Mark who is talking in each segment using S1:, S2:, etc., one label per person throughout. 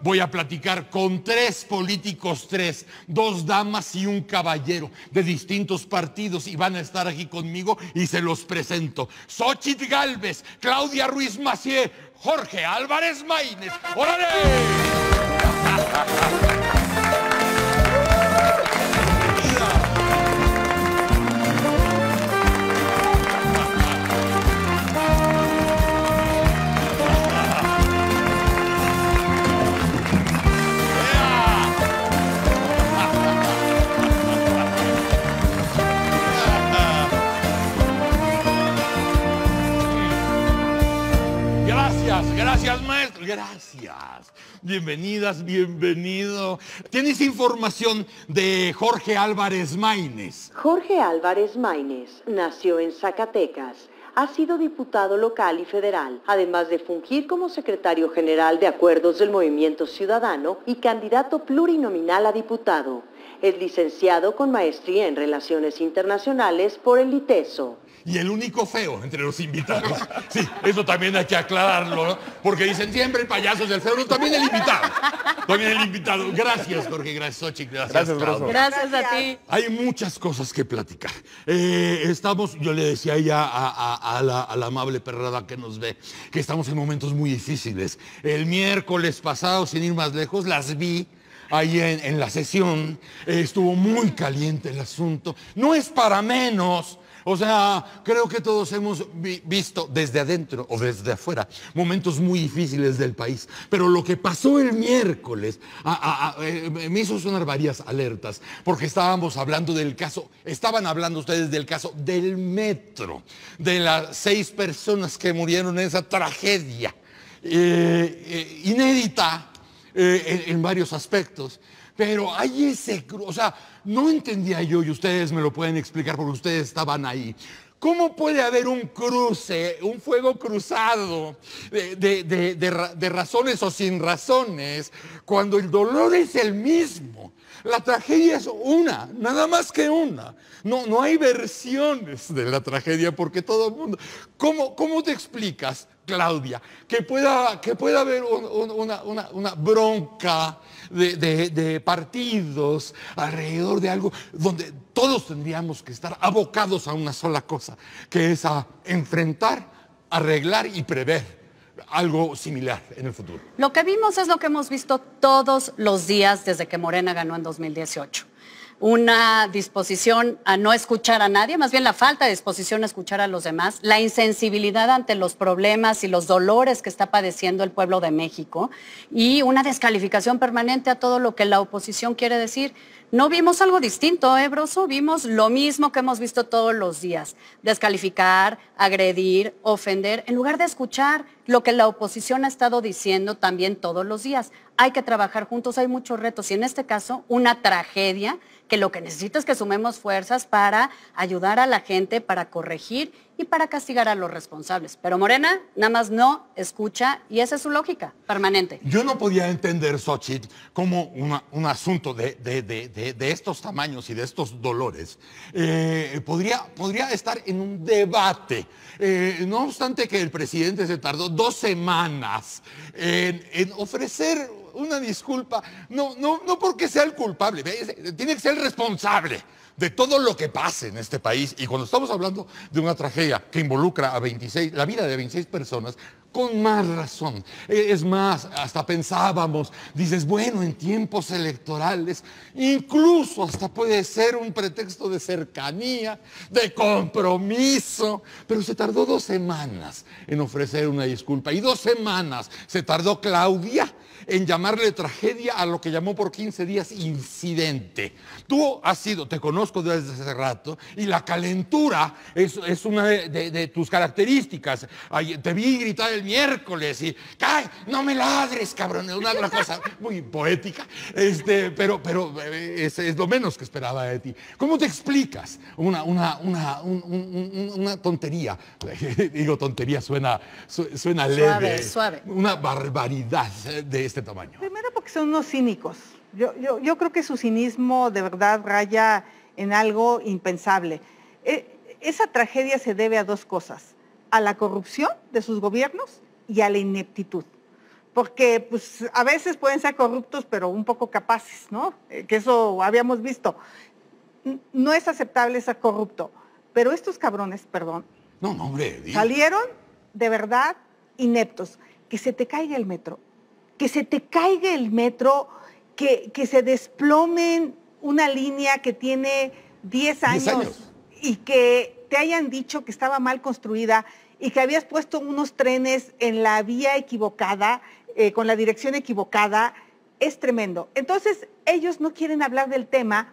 S1: voy a platicar con tres políticos, tres, dos damas y un caballero de distintos partidos y van a estar aquí conmigo y se los presento. Xochitl Galvez, Claudia Ruiz Macié, Jorge Álvarez Maínez. ¡Órale! Gracias, maestro. Gracias. Bienvenidas, bienvenido. ¿Tienes información de Jorge Álvarez Maínez?
S2: Jorge Álvarez Maínez nació en Zacatecas ha sido diputado local y federal, además de fungir como secretario general de acuerdos del Movimiento Ciudadano y candidato plurinominal a diputado. Es licenciado con maestría en Relaciones Internacionales por el ITESO
S1: y el único feo entre los invitados. Sí, eso también hay que aclararlo, ¿no? porque dicen siempre el payaso es el feo, no, también el invitado. También el invitado. Gracias, Jorge, gracias, Ochi, gracias, gracias, gracias a ti. Hay muchas cosas que platicar. Eh, estamos, yo le decía ya a, la, amable perrada que nos ve, que estamos en momentos muy difíciles. El miércoles pasado, sin ir más lejos, las vi ahí en, la sesión. estuvo muy caliente el asunto. No es para menos o sea, creo que todos hemos visto desde adentro o desde afuera momentos muy difíciles del país. Pero lo que pasó el miércoles eh, me hizo sonar varias alertas, porque estábamos hablando del caso, estaban hablando ustedes del caso del metro, de las seis personas que murieron en esa tragedia eh, eh, inédita en varios aspectos. Pero hay ese, o sea, no entendía yo y ustedes me lo pueden explicar porque ustedes estaban ahí. ¿Cómo puede haber un cruce, un fuego cruzado de, razones o sin razones cuando el dolor es el mismo? La tragedia es una, nada más que una. No, no hay versiones de la tragedia porque todo el mundo... ¿Cómo, cómo te explicas Claudia, que pueda, que pueda haber una, bronca de, partidos alrededor de algo donde todos tendríamos que estar abocados a una sola cosa, que es a enfrentar, arreglar y prever algo similar en el futuro.
S2: Lo que vimos es lo que hemos visto todos los días desde que Morena ganó en 2018 una disposición a no escuchar a nadie, más bien la falta de disposición a escuchar a los demás, la insensibilidad ante los problemas y los dolores que está padeciendo el pueblo de México y una descalificación permanente a todo lo que la oposición quiere decir. No vimos algo distinto, ¿eh, Broso? Vimos lo mismo que hemos visto todos los días. Descalificar, agredir, ofender, en lugar de escuchar lo que la oposición ha estado diciendo también todos los días hay que trabajar juntos, hay muchos retos y en este caso una tragedia que lo que necesita es que sumemos fuerzas para ayudar a la gente, para corregir y para castigar a los responsables. Pero Morena nada más no escucha y esa es su lógica permanente.
S1: Yo no podía entender, Xochitl, como un asunto de, estos tamaños y de estos dolores eh, podría, podría estar en un debate. Eh, no obstante que el presidente se tardó dos semanas en ofrecer una disculpa, no, no, no porque sea el culpable, tiene que ser el responsable de todo lo que pase en este país. Y cuando estamos hablando de una tragedia que involucra a 26, la vida de 26 personas, con más razón. E-, es más, hasta pensábamos, dices, bueno, en tiempos electorales, incluso hasta puede ser un pretexto de cercanía, de compromiso, pero se tardó dos semanas en ofrecer una disculpa y dos semanas se tardó Claudia en llamarle tragedia a lo que llamó por 15 días incidente. Tú has sido, te conozco desde hace rato, y la calentura es, una de, de, tus características. Te vi gritar miércoles y, cae, no me ladres, cabrón! Es una cosa muy poética, este, pero, pero eh, es, lo menos que esperaba de ti. ¿Cómo te explicas una, una, una, una tontería? Digo, tontería suena, suena suave, Suave, Una barbaridad de este tamaño.
S3: Primero porque son unos cínicos. Yo, creo que su cinismo de verdad raya en algo impensable. Eh, esa tragedia se debe a dos cosas a la corrupción de sus gobiernos y a la ineptitud. Porque pues, a veces pueden ser corruptos, pero un poco capaces, ¿no? Eh, que eso habíamos visto. No es aceptable ser corrupto. Pero estos cabrones, perdón. No, no, Salieron de verdad ineptos. Que se te caiga el metro. Que se te caiga el metro. Que, que se desplomen una línea que tiene 10 años. y que te hayan dicho que estaba mal construida y que habías puesto unos trenes en la vía equivocada, eh, con la dirección equivocada, es tremendo. Entonces, ellos no quieren hablar del tema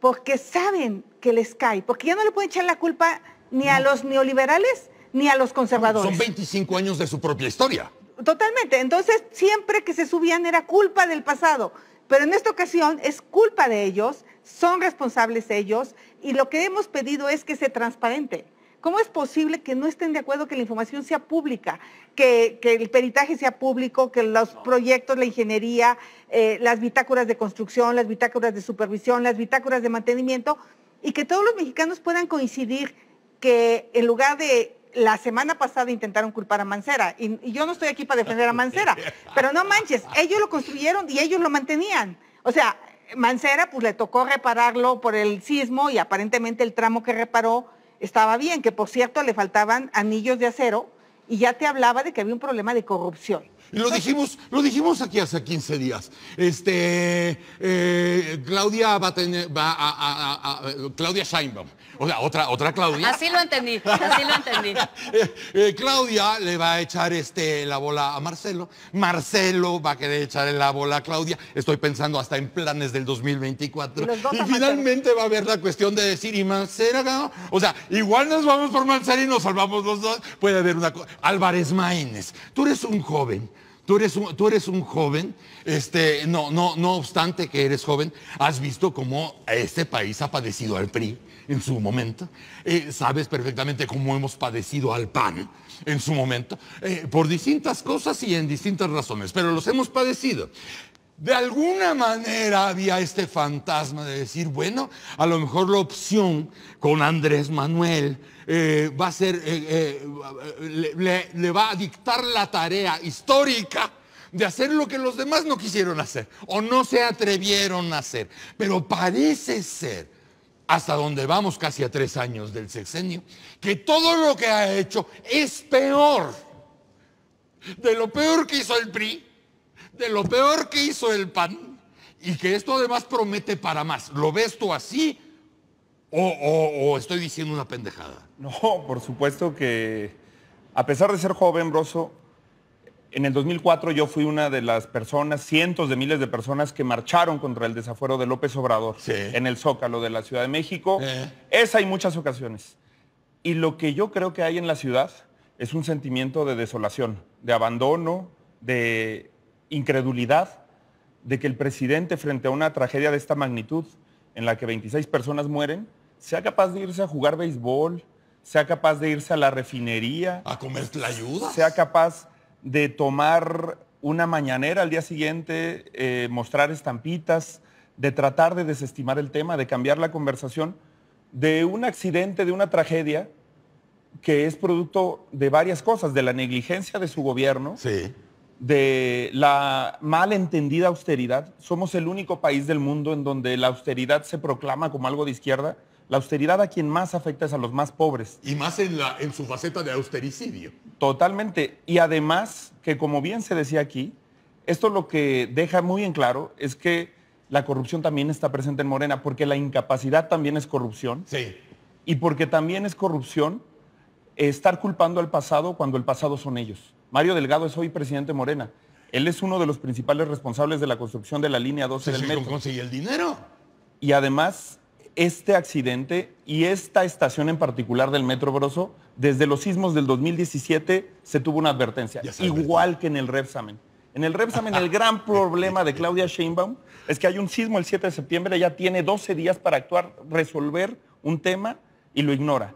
S3: porque saben que les cae, porque ya no le pueden echar la culpa ni a los neoliberales ni a los conservadores. Son 25
S1: años de su propia historia.
S3: Totalmente. Entonces, siempre que se subían era culpa del pasado, pero en esta ocasión es culpa de ellos, son responsables ellos, y lo que hemos pedido es que sea transparente. ¿Cómo es posible que no estén de acuerdo que la información sea pública, que, el peritaje sea público, que los proyectos, la ingeniería, eh, las bitácoras de construcción, las bitácoras de supervisión, las bitácoras de mantenimiento, y que todos los mexicanos puedan coincidir que en lugar de la semana pasada intentaron culpar a Mancera, y, y yo no estoy aquí para defender a Mancera, pero no manches, ellos lo construyeron y ellos lo mantenían. O sea, Mancera, pues le tocó repararlo por el sismo y aparentemente el tramo que reparó estaba bien, que por cierto le faltaban anillos de
S1: acero y ya te hablaba de que había un problema de corrupción. Lo dijimos, lo dijimos aquí hace 15 días. Este, eh, Claudia, va a Claudia Scheinbaum o sea, otra, otra Claudia.
S2: Así lo entendí, así lo entendí.
S1: Eh, eh, Claudia le va a echar este, la bola a Marcelo. Marcelo va a querer echarle la bola a Claudia. Estoy pensando hasta en planes del 2024. Y, finalmente va a haber la cuestión de decir, ¿y mancera. O sea, igual nos vamos por mancera y nos salvamos los dos. Puede haber una cosa. Álvarez Maínez, tú eres un joven. Tú eres, un, tú eres un, joven, este, no, no, no obstante que eres joven, has visto cómo este país ha padecido al PRI en su momento, eh, sabes perfectamente cómo hemos padecido al PAN en su momento, eh, por distintas cosas y en distintas razones, pero los hemos padecido. De alguna manera había este fantasma de decir, bueno, a lo mejor la opción con Andrés Manuel eh, va a ser, le va a dictar la tarea histórica de hacer lo que los demás no quisieron hacer o no se atrevieron a hacer. Pero parece ser hasta donde vamos casi a tres años del sexenio, que todo lo que ha hecho es peor. De lo peor que hizo el PRI, de lo peor que hizo el PAN, y que esto además promete para más. ¿Lo ves tú así
S4: o, estoy diciendo una pendejada? No, por supuesto que a pesar de ser joven, Broso, en el 2004 yo fui una de las personas, cientos de miles de personas que marcharon contra el desafuero de López Obrador en el Zócalo de la Ciudad de México. Esa hay muchas ocasiones. Y lo que yo creo que hay en la ciudad es un sentimiento de desolación, de abandono, de incredulidad, de que el presidente frente a una tragedia de esta magnitud, en la que 26 personas mueren, sea capaz de irse a jugar béisbol, sea capaz de irse a la refinería. A comer la ayuda. Sea capaz de tomar una mañanera al día siguiente, eh, mostrar estampitas, de tratar de desestimar el tema, de cambiar la conversación, de un accidente, de una tragedia que es producto de varias cosas, de la negligencia de su gobierno, de la malentendida austeridad. Somos el único país del mundo en donde la austeridad se proclama como algo de izquierda la austeridad a quien más afecta es a los más pobres. Y más en, su faceta de austericidio. Totalmente. Y además, que como bien se decía aquí, esto lo que deja muy en claro es que la corrupción también está presente en Morena, porque la incapacidad también es corrupción. Sí. Y porque también es corrupción estar culpando al pasado cuando el pasado son ellos. Mario Delgado es hoy presidente de Morena. Él es uno de los principales responsables de la construcción de la línea 12 del metro. consigue el dinero? Y además este accidente y esta estación en particular del Metro Broso, desde los sismos del 2017 se tuvo una advertencia, igual que en el Repsamen. En el Repsamen el gran problema de Claudia Sheinbaum es que hay un sismo el 7 de septiembre, ella tiene 12 días para actuar, resolver un tema y lo ignora.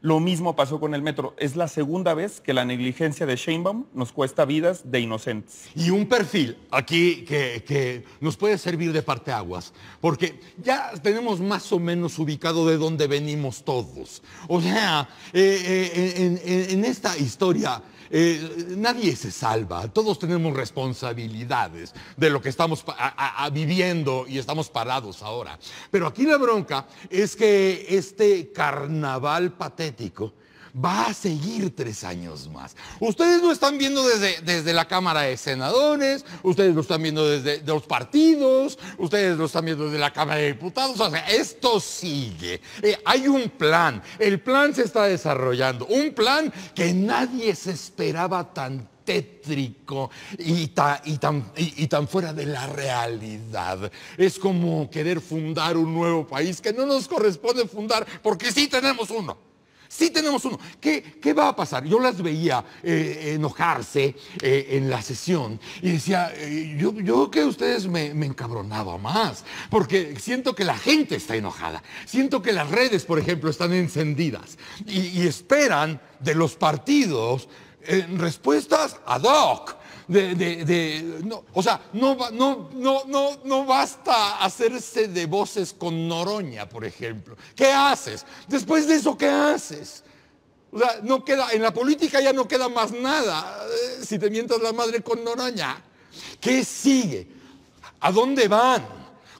S4: Lo mismo pasó con el metro. Es la segunda vez
S1: que la negligencia de Sheinbaum nos cuesta vidas de inocentes. Y un perfil aquí que, nos puede servir de parteaguas, porque ya tenemos más o menos ubicado de dónde venimos todos. O sea, eh, eh, en esta historia eh, nadie se salva, todos tenemos responsabilidades de lo que estamos viviendo y estamos parados ahora. Pero aquí la bronca es que este carnaval patético, va a seguir tres años más. Ustedes lo están viendo desde, desde la Cámara de Senadores, ustedes lo están viendo desde los partidos, ustedes lo están viendo desde la Cámara de Diputados. O sea, esto sigue. Eh, hay un plan, el plan se está desarrollando, un plan que nadie se esperaba tan tétrico y, y, tan, y, tan, fuera de la realidad. Es como querer fundar un nuevo país que no nos corresponde fundar porque sí tenemos uno. Sí tenemos uno. ¿Qué, va a pasar? Yo las veía eh, enojarse eh, en la sesión y decía, eh, yo, yo que ustedes me, me, encabronaba más, porque siento que la gente está enojada, siento que las redes, por ejemplo, están encendidas y, y esperan de los partidos respuestas ad hoc de, de, no, o sea, no, no, no, no, basta hacerse de voces con Noroña, por ejemplo. ¿Qué haces? Después de eso, ¿qué haces? O sea, no queda, en la política ya no queda más nada eh, si te mientas la madre con Noroña. ¿Qué sigue? ¿A dónde van?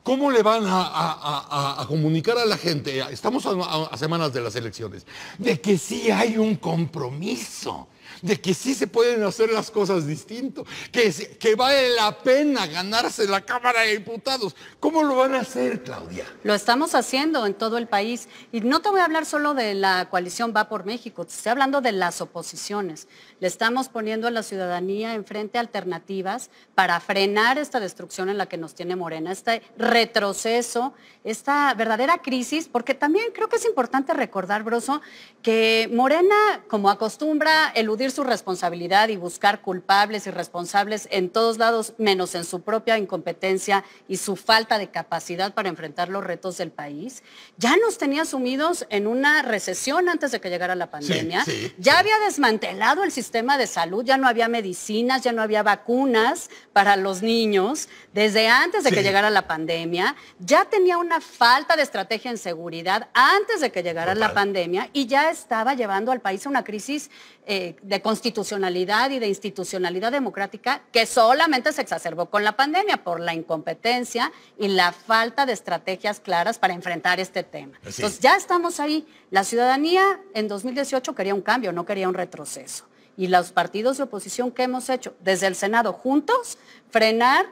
S1: ¿Cómo le van a, a comunicar a la gente? Estamos a, semanas de las elecciones, de que sí hay un compromiso de que sí se pueden hacer las cosas distinto, que, que vale la pena ganarse la Cámara de Diputados. ¿Cómo lo van a hacer, Claudia?
S2: Lo estamos haciendo en todo el país. Y no te voy a hablar solo de la coalición Va por México, te estoy hablando de las oposiciones. Le estamos poniendo a la ciudadanía enfrente alternativas para frenar esta destrucción en la que nos tiene Morena, este retroceso, esta verdadera crisis, porque también creo que es importante recordar, Broso, que Morena, como acostumbra, el su responsabilidad y buscar culpables y responsables en todos lados, menos en su propia incompetencia y su falta de capacidad para enfrentar los retos del país, ya nos tenía sumidos en una recesión antes de que llegara la pandemia, ya había desmantelado el sistema de salud, ya no había medicinas, ya no había vacunas para los niños desde antes de que llegara la pandemia, ya tenía una falta de estrategia en seguridad antes de que llegara la pandemia y ya estaba llevando al país a una crisis eh, de constitucionalidad y de institucionalidad democrática que solamente se exacerbó con la pandemia por la incompetencia y la falta de estrategias claras para enfrentar este tema. Entonces ya estamos ahí. La ciudadanía en 2018 quería un cambio, no quería un retroceso. Y los partidos de oposición que hemos hecho desde el Senado juntos, frenar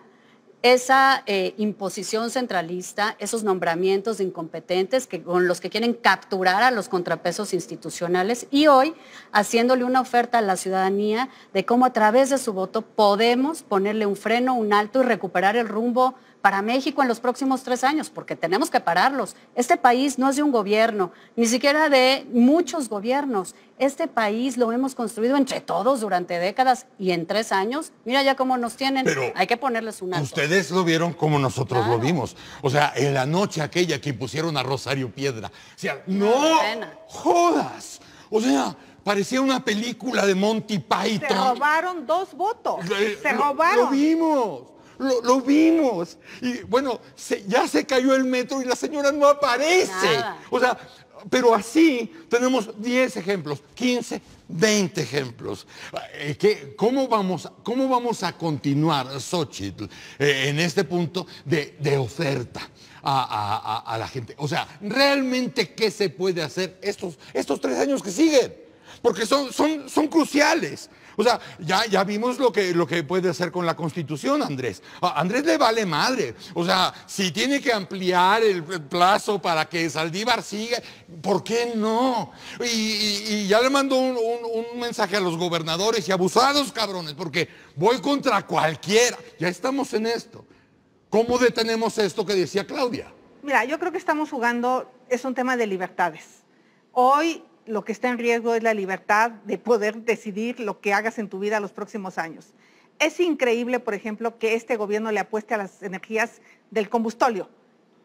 S2: esa eh, imposición centralista, esos nombramientos incompetentes que, con los que quieren capturar a los contrapesos institucionales y hoy haciéndole una oferta a la ciudadanía de cómo a través de su voto podemos ponerle un freno, un alto y recuperar el rumbo para México en los próximos tres años, porque tenemos que pararlos. Este país no es de un gobierno, ni siquiera de muchos gobiernos. Este país lo hemos construido entre todos durante décadas y en tres años, mira ya cómo nos tienen, hay que ponerles un Ustedes
S1: lo vieron como nosotros lo vimos. O sea, en la noche aquella que impusieron a Rosario Piedra. O sea, no, jodas. O sea, parecía una película de Monty Python. Se robaron dos votos.
S3: Eh, se robaron. Lo,
S1: vimos. Lo, vimos. Y bueno, ya se cayó el metro y la señora no aparece. O sea, pero así tenemos 10 ejemplos, 15, 20 ejemplos. Eh, cómo, vamos, cómo, vamos, a continuar, Xochitl, eh, en este punto de, oferta? A, la gente. O sea, realmente, ¿qué se puede hacer estos, estos tres años que siguen? porque son, son, son cruciales. O sea, ya, ya vimos lo que, lo que puede hacer con la constitución, Andrés. A Andrés le vale madre. O sea, si tiene que ampliar el plazo para que Saldívar siga, ¿por qué no? Y, ya le mando un, un, mensaje a los gobernadores y abusados, cabrones, porque voy contra cualquiera. Ya estamos en esto. ¿Cómo detenemos esto que decía Claudia?
S3: Mira, yo creo que estamos jugando, es un tema de libertades. Hoy lo que está en riesgo es la libertad de poder decidir lo que hagas en tu vida los próximos años. Es increíble, por ejemplo, que este gobierno le apueste a las energías del combustóleo,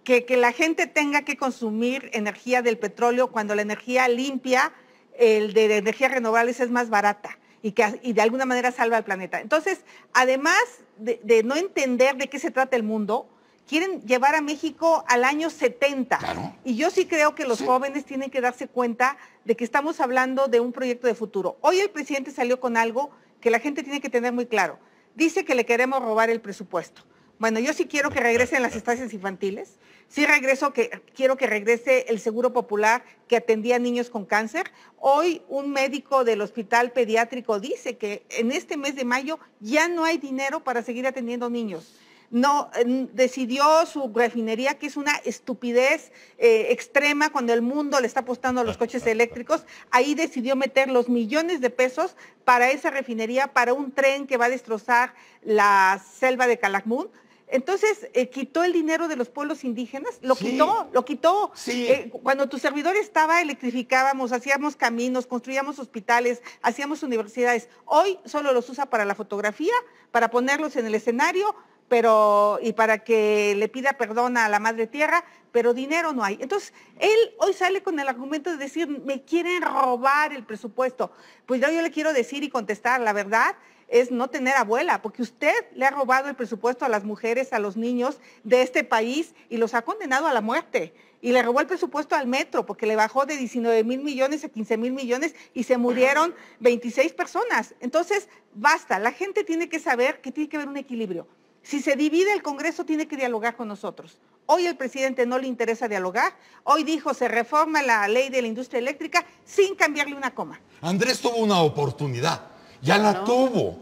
S3: que, que la gente tenga que consumir energía del petróleo cuando la energía limpia, el de energías renovables es más barata y que de alguna manera salva al planeta. Entonces, además de no entender de qué se trata el mundo, quieren llevar a México al año 70. Y yo sí creo que los jóvenes tienen que darse cuenta de que estamos hablando de un proyecto de futuro. Hoy el presidente salió con algo que la gente tiene que tener muy claro. Dice que le queremos robar el presupuesto. Bueno, yo sí quiero que regresen las estancias infantiles. Sí regreso que quiero que regrese el seguro popular que atendía a niños con cáncer. Hoy un médico del hospital pediátrico dice que en este mes de mayo ya no hay dinero para seguir atendiendo niños no decidió su refinería, que es una estupidez eh, extrema cuando el mundo le está apostando a los coches eléctricos, ahí decidió meter los millones de pesos para esa refinería, para un tren que va a destrozar la selva de Calakmul. Entonces, eh, quitó el dinero de los pueblos indígenas, lo quitó, lo quitó. Eh, cuando tu servidor estaba, electrificábamos, hacíamos caminos, construíamos hospitales, hacíamos universidades. Hoy solo los usa para la fotografía, para ponerlos en el escenario, pero y para que le pida perdón a la madre tierra, pero dinero no hay. Entonces, él hoy sale con el argumento de decir, me quieren robar el presupuesto. Pues yo, yo le quiero decir y contestar, la verdad es no tener abuela, porque usted le ha robado el presupuesto a las mujeres, a los niños de este país y los ha condenado a la muerte. Y le robó el presupuesto al metro, porque le bajó de 19 mil millones a 15 mil millones y se murieron 26 personas. Entonces, basta, la gente tiene que saber que tiene que haber un equilibrio si se divide el Congreso, tiene que dialogar con nosotros. Hoy el presidente no le interesa dialogar. Hoy dijo, se reforma la ley de la industria eléctrica sin cambiarle una coma.
S1: Andrés tuvo una oportunidad ya la tuvo.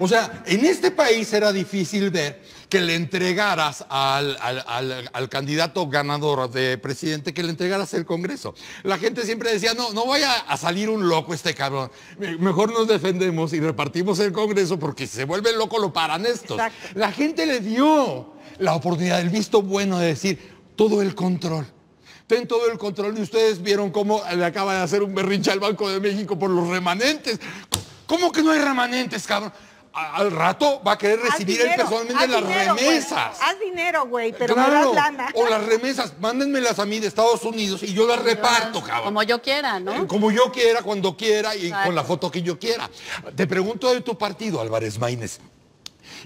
S1: O sea, en este país era difícil ver que le entregaras al, candidato ganador de presidente, que le entregaras el Congreso. La gente siempre decía, no, no vaya a salir un loco este cabrón. Mejor nos defendemos y repartimos el Congreso porque si se vuelve loco lo paran estos. La gente le dio la oportunidad, el visto bueno de decir, todo el control ten todo el control y ustedes vieron cómo le acaba de hacer un berrinche al Banco de México por los remanentes. ¿Cómo que no hay remanentes, cabrón? al rato va a querer recibir él personalmente las remesas.
S3: Haz dinero, güey,
S2: pero no las O
S1: las remesas, mándenmelas a mí de Estados Unidos y yo las reparto, cabrón. Como yo quiera, ¿no? Eh, como yo quiera, cuando quiera y con la foto que yo quiera. Te pregunto de tu partido, Álvarez Maínez.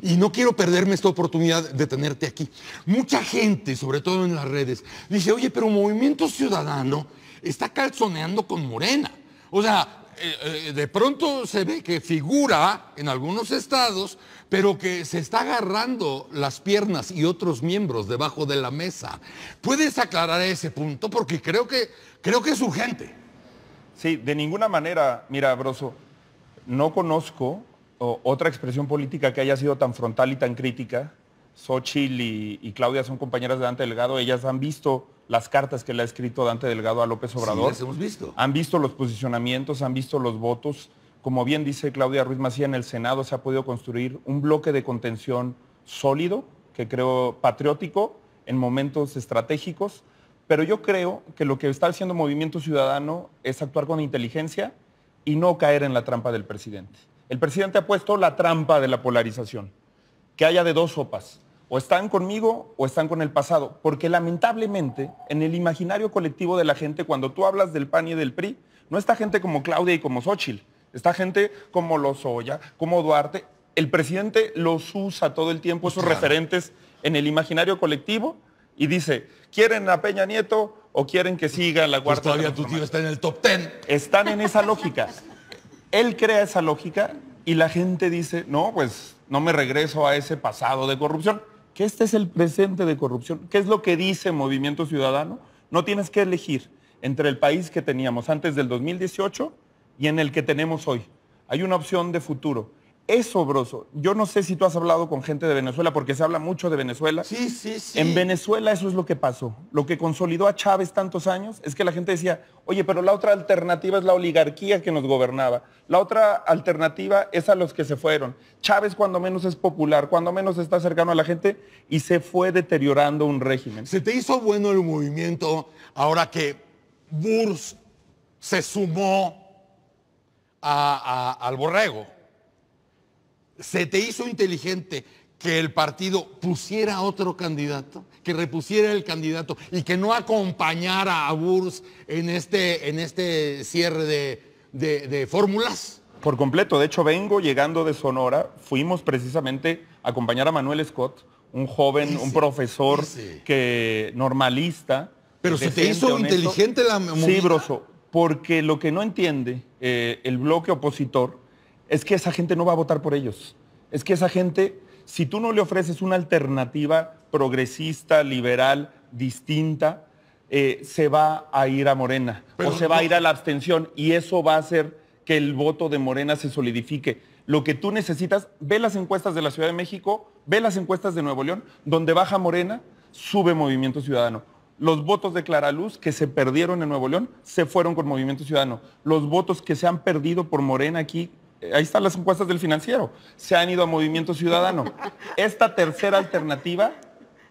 S1: Y no quiero perderme esta oportunidad de tenerte aquí. Mucha gente, sobre todo en las redes, dice, oye, pero Movimiento Ciudadano está calzoneando con Morena. O sea, eh, eh, de pronto se ve que figura en algunos estados, pero que se está agarrando las piernas y otros miembros debajo de la mesa. ¿Puedes aclarar ese punto? Porque creo que, creo que es urgente. Sí, de ninguna manera, mira, Broso,
S4: no conozco otra expresión política que haya sido tan frontal y tan crítica. Xochitl y, y Claudia son compañeras de Dante Delgado, ellas han visto las cartas que le ha escrito Dante Delgado a López Obrador. hemos visto. Han visto los posicionamientos, han visto los votos. Como bien dice Claudia Ruiz Macía, en el Senado se ha podido construir un bloque de contención sólido, que creo patriótico, en momentos estratégicos. Pero yo creo que lo que está haciendo Movimiento Ciudadano es actuar con inteligencia y no caer en la trampa del presidente. El presidente ha puesto la trampa de la polarización, que haya de dos sopas o están conmigo o están con el pasado, porque lamentablemente en el imaginario colectivo de la gente, cuando tú hablas del PAN y del PRI, no está gente como Claudia y como Xochitl, está gente como Lozoya, como Duarte. El presidente los usa todo el tiempo, esos referentes en el imaginario colectivo, y dice, ¿quieren a Peña Nieto o quieren que siga la cuarta? Pues todavía tu tío está en el top ten. Están en esa lógica. Él crea esa lógica y la gente dice, no, pues no me regreso a ese pasado de corrupción que este es el presente de corrupción. ¿Qué es lo que dice Movimiento Ciudadano? No tienes que elegir entre el país que teníamos antes del 2018 y en el que tenemos hoy. Hay una opción de futuro es obroso. yo no sé si tú has hablado con gente de Venezuela, porque se habla mucho de Venezuela. Sí, sí, sí. En Venezuela eso es lo que pasó. Lo que consolidó a Chávez tantos años es que la gente decía, oye, pero la otra alternativa es la oligarquía que nos gobernaba. La otra alternativa es a los que se fueron. Chávez cuando menos es popular, cuando menos está cercano a la gente
S1: y se fue deteriorando un régimen. ¿Se te hizo bueno el movimiento ahora que Burs se sumó al borrego? ¿Se te hizo inteligente que el partido pusiera otro candidato, que repusiera el candidato y que no acompañara a Burs en este, en este cierre de, fórmulas? Por completo,
S4: de hecho vengo llegando de Sonora, fuimos precisamente a acompañar a Manuel Scott, un joven, un profesor que normalista. Pero se te hizo inteligente la memoria. Sí, Broso, porque lo que no entiende eh, el bloque opositor es que esa gente no va a votar por ellos. Es que esa gente, si tú no le ofreces una alternativa progresista, liberal, distinta, eh, se va a ir a Morena o se va a ir a la abstención y eso va a hacer que el voto de Morena se solidifique. Lo que tú necesitas, ve las encuestas de la Ciudad de México, ve las encuestas de Nuevo León, donde baja Morena, sube Movimiento Ciudadano. Los votos de Clara Luz que se perdieron en Nuevo León se fueron con Movimiento Ciudadano. Los votos que se han perdido por Morena aquí ahí están las encuestas del financiero, se han ido a Movimiento Ciudadano. Esta tercera alternativa,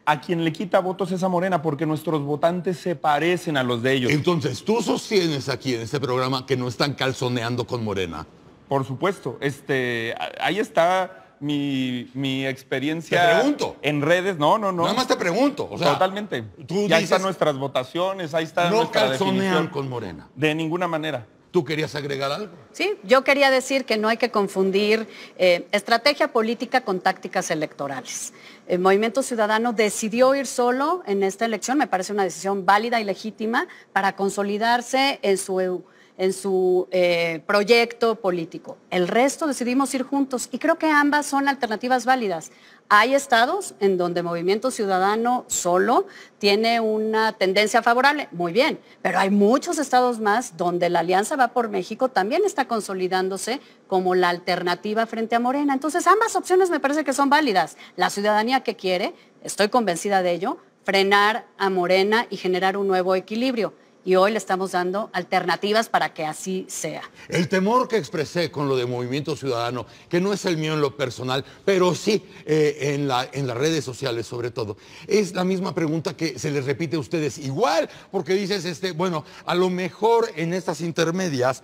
S4: a quien le quita votos es a Morena, porque nuestros votantes se parecen a los de ellos.
S1: Entonces, tú sostienes aquí en este programa que no están calzoneando con Morena.
S4: Por supuesto,
S1: este,
S4: ahí está
S1: mi, experiencia te pregunto. en
S4: redes. No, no, no. Nada más te pregunto. Totalmente. Tú ahí están nuestras votaciones, ahí están. No calzonean con Morena. De ninguna manera. ¿Tú querías agregar algo?
S2: Sí, yo quería decir que no hay que confundir eh, estrategia política con tácticas electorales. El Movimiento Ciudadano decidió ir solo en esta elección, me parece una decisión válida y legítima para consolidarse en su en su eh, proyecto político. El resto decidimos ir juntos y creo que ambas son alternativas válidas. Hay estados en donde Movimiento Ciudadano solo tiene una tendencia favorable, muy bien, pero hay muchos estados más donde la Alianza va por México también está consolidándose como la alternativa frente a Morena. Entonces ambas opciones me parece que son válidas. La ciudadanía que quiere, estoy convencida de ello, frenar a Morena y generar un nuevo equilibrio y hoy le estamos dando alternativas para que así sea.
S1: El temor que expresé con lo de Movimiento Ciudadano, que no es el mío en lo personal, pero sí eh, en, las redes sociales sobre todo, es la misma pregunta que se les repite a ustedes igual, porque dices, este, bueno, a lo mejor en estas intermedias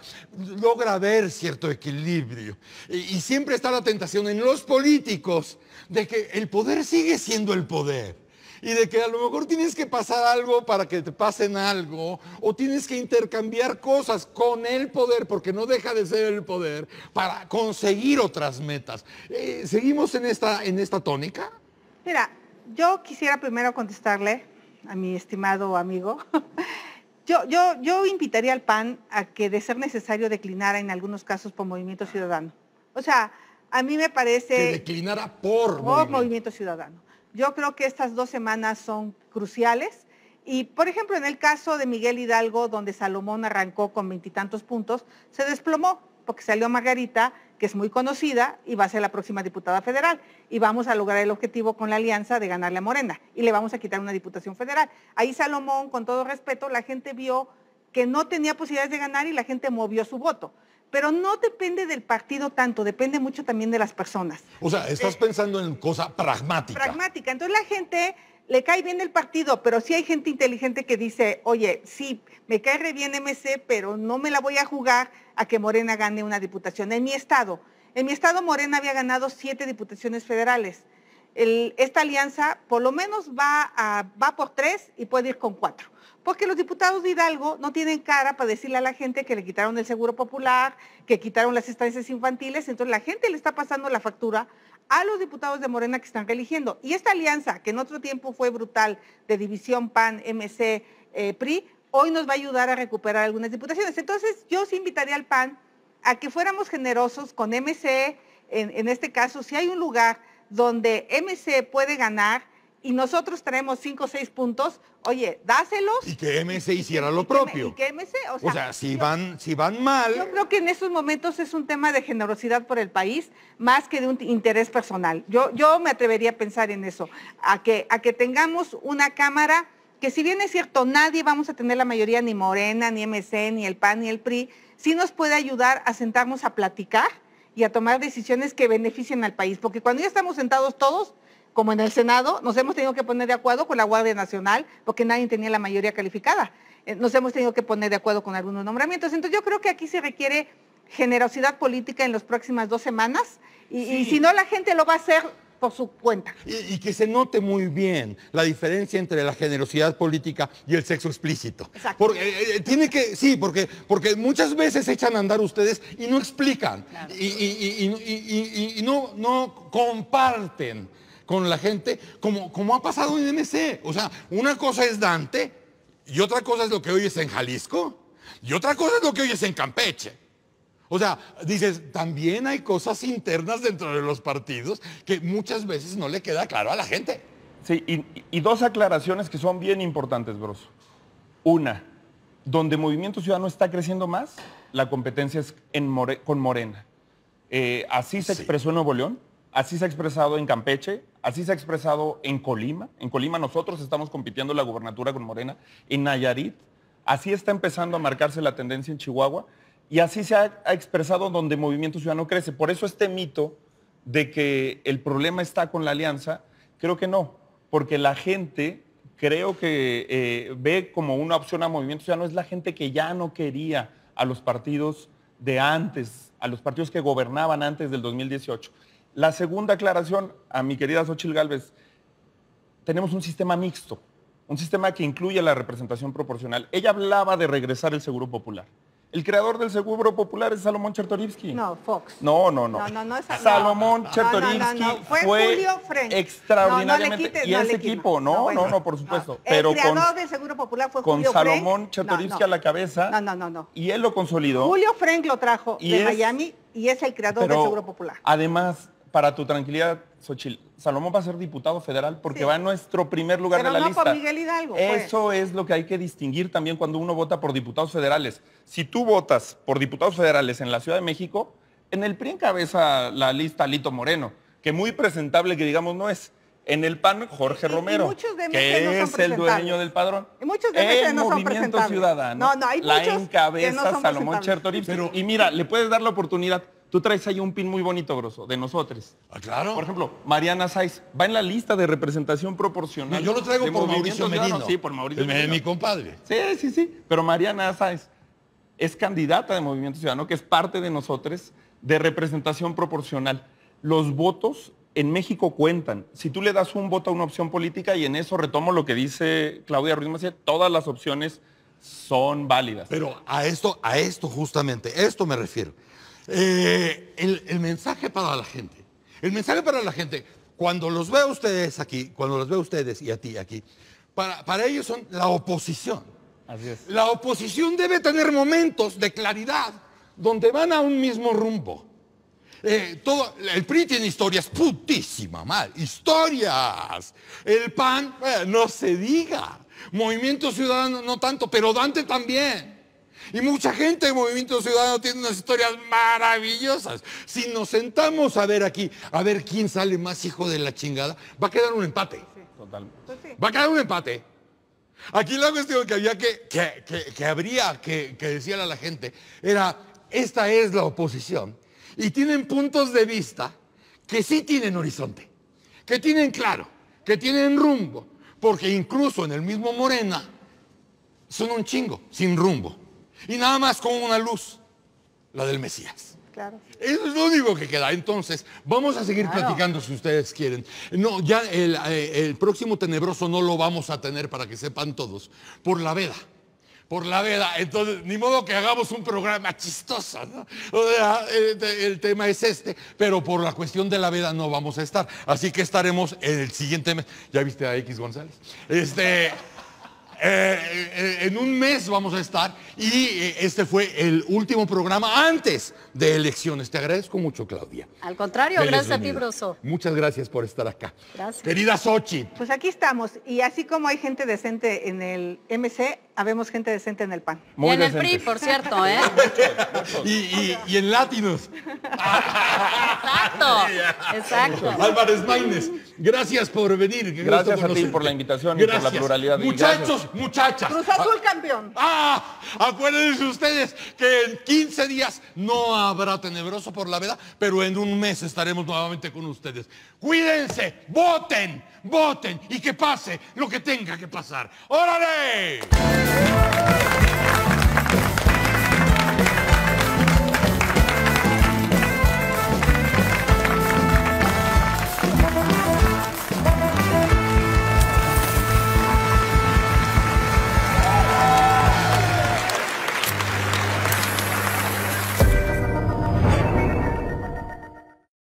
S1: logra haber cierto equilibrio. y siempre está la tentación en los políticos de que el poder sigue siendo el poder y de que a lo mejor tienes que pasar algo para que te pasen algo, o tienes que intercambiar cosas con el poder, porque no deja de ser el poder, para conseguir otras metas. Eh, ¿Seguimos en esta, en esta tónica?
S3: Mira, yo quisiera primero contestarle a mi estimado amigo. Yo, yo, yo invitaría al PAN a que de ser necesario declinara en algunos casos por movimiento ciudadano. O sea, a mí me parece... Que declinara por... movimiento ciudadano. Yo creo que estas dos semanas son cruciales. Y, por ejemplo, en el caso de Miguel Hidalgo, donde Salomón arrancó con veintitantos puntos, se desplomó porque salió Margarita, que es muy conocida y va a ser la próxima diputada federal. Y vamos a lograr el objetivo con la alianza de ganarle a Morena y le vamos a quitar una diputación federal. Ahí Salomón, con todo respeto, la gente vio que no tenía posibilidades de ganar y la gente movió su voto pero no depende del partido tanto, depende mucho también de las personas. O sea, estás eh,
S1: pensando en cosa pragmática.
S3: Pragmática. Entonces la gente le cae bien el partido, pero sí hay gente inteligente que dice, oye, sí, me cae re bien MC, pero no me la voy a jugar a que Morena gane una diputación en mi estado. En mi estado Morena había ganado siete diputaciones federales esta alianza por lo menos va, a, va por tres y puede ir con cuatro. Porque los diputados de Hidalgo no tienen cara para decirle a la gente que le quitaron el seguro popular, que quitaron las estancias infantiles, entonces la gente le está pasando la factura a los diputados de Morena que están eligiendo. Y esta alianza, que en otro tiempo fue brutal, de división PAN, MC, eh, PRI, hoy nos va a ayudar a recuperar algunas diputaciones. Entonces yo sí invitaría al PAN a que fuéramos generosos con MC, en este caso, si hay un lugar donde MC puede ganar y nosotros traemos 5 o 6 puntos, oye, dáselos. Y que
S1: MC hiciera lo propio. y que MC, o sea, o sea si, van, si van mal. Yo
S3: creo que en esos momentos es un tema de generosidad por el país, más que de un interés personal. Yo, yo me atrevería a pensar en eso, a que, a que tengamos una Cámara que si bien es cierto, nadie vamos a tener la mayoría, ni Morena, ni MC, ni el PAN, ni el PRI, sí nos puede ayudar a sentarnos a platicar y a tomar decisiones que beneficien al país. Porque cuando ya estamos sentados todos, como en el Senado, nos hemos tenido que poner de acuerdo con la Guardia Nacional, porque nadie tenía la mayoría calificada. Eh, nos hemos tenido que poner de acuerdo con algunos nombramientos. Entonces yo creo que aquí se requiere generosidad política en las próximas dos semanas y, si
S1: no la gente lo va a hacer por su cuenta. Y, que se note muy bien la diferencia entre la generosidad política y el sexo explícito. Porque eh, eh, tiene que, sí, porque, porque muchas veces echan a andar ustedes y no explican y, no, no comparten con la gente como, como ha pasado en MC. O sea, una cosa es Dante y otra cosa es lo que hoy es en Jalisco y otra cosa es lo que hoy es en Campeche. O sea, dices, también hay cosas internas dentro de los partidos que muchas veces no le queda claro a la gente.
S4: Sí, y, dos aclaraciones que son bien importantes, Bros. Una, donde Movimiento Ciudadano está creciendo más, la competencia es con Morena. Eh, así se expresó en Nuevo León, así se ha expresado en Campeche, así se ha expresado en Colima. En Colima nosotros estamos compitiendo la gubernatura con Morena, en Nayarit. Así está empezando a marcarse la tendencia en Chihuahua y así se ha, expresado donde Movimiento Ciudadano crece. Por eso este mito de que el problema está con la alianza, creo que no, porque la gente creo que eh, ve como una opción a Movimiento Ciudadano es la gente que ya no quería a los partidos de antes, a los partidos que gobernaban antes del 2018. La segunda aclaración a mi querida Xochil Gálvez, tenemos un sistema mixto, un sistema que incluye la representación proporcional. Ella hablaba de regresar el Seguro Popular. El creador del seguro popular es Salomón Chertorivsky. No, Fox. No, no, no. no, no, no Salomón Chertorivsky fue, fue extraordinariamente. Le quites, y ese equipo, no, no, no, por supuesto. Pero el creador
S3: del seguro popular fue con Salomón Chertorivsky a la
S4: cabeza. No, no, no, no. Y él lo consolidó. Julio
S3: Frank lo trajo de Miami y es el creador del seguro popular.
S4: Además, para tu tranquilidad, Xochil... Salomón va a ser diputado federal porque va a nuestro primer lugar de la lista. Pues. Eso es lo que hay que distinguir también cuando uno vota por diputados federales. Si tú votas por diputados federales en la Ciudad de México, en el PRI encabeza la lista Lito Moreno, que muy presentable que digamos no es. En el PAN, Jorge Romero, que es el dueño del padrón.
S3: el Movimiento Ciudadano. No, no, hay la encabeza Salomón
S4: Chertorivsky. Y mira, le puedes dar la oportunidad Tú traes ahí un pin muy bonito, grosso, de nosotros. Ah, claro. Por ejemplo, Mariana Saiz va en la lista de representación proporcional. yo lo traigo por Mauricio Medina. Sí, por Mauricio el, eh, De Mi compadre. Sí, sí, sí. Pero Mariana Saiz es candidata de Movimiento Ciudadano, que es parte de nosotros, de representación proporcional. Los votos en México cuentan. Si tú le das un voto a una opción política, y en eso retomo lo que dice Claudia Ruiz Macías, todas las opciones son
S1: válidas. Pero a esto, a esto justamente, esto me refiero. Eh, el, mensaje para la gente. El mensaje para la gente, cuando los veo a ustedes aquí, cuando los veo a ustedes y a ti aquí, para, ellos son la oposición. La oposición debe tener momentos de claridad donde van a un mismo rumbo. Eh, todo, el PRI tiene historias putísima mal, historias. El PAN, eh, no se diga. Movimiento Ciudadano no tanto, pero Dante también. Y mucha gente en Movimiento Ciudadano tiene unas historias maravillosas. Si nos sentamos a ver aquí, a ver quién sale más hijo de la chingada, va a quedar un empate. Pues va a quedar un empate. Aquí la cuestión que había que, habría que, que decirle a la gente era, esta es la oposición y tienen puntos de vista que sí tienen horizonte, que tienen claro, que tienen rumbo, porque incluso en el mismo Morena son un chingo sin rumbo. Y nada más con una luz, la del Mesías. Claro. Eso es lo único que queda. Entonces, vamos a seguir platicando si ustedes quieren. No, ya eh, el, próximo tenebroso no lo vamos a tener para que sepan todos. Por la veda. Por la veda. Entonces, ni modo que hagamos un programa chistoso. el, tema es este, pero por la cuestión de la veda no vamos a estar. Así que estaremos en el siguiente mes. ¿Ya viste a X González? Este, eh, eh, en un mes vamos a estar y eh, este fue el último programa antes de elecciones. Te agradezco mucho, Claudia.
S3: Al contrario,
S2: gracias a ti, Broso.
S1: Muchas gracias por estar acá.
S3: Gracias.
S2: Querida
S1: Sochi.
S3: Pues aquí estamos. Y así como hay gente decente en el MC, habemos gente decente en el PAN.
S1: y en el PRI, por
S2: cierto, ¿eh?
S1: y, en Latinos.
S3: exacto,
S2: exacto.
S1: Álvarez Maínez, gracias por venir. gracias a ti por la invitación y por la pluralidad. Muchachos, muchachas. Cruz Azul campeón. Ah, Acuérdense ustedes que en 15 días no habrá tenebroso por la veda, pero en un mes estaremos nuevamente con ustedes. Cuídense, voten, voten y que pase lo que tenga que pasar. ¡Órale!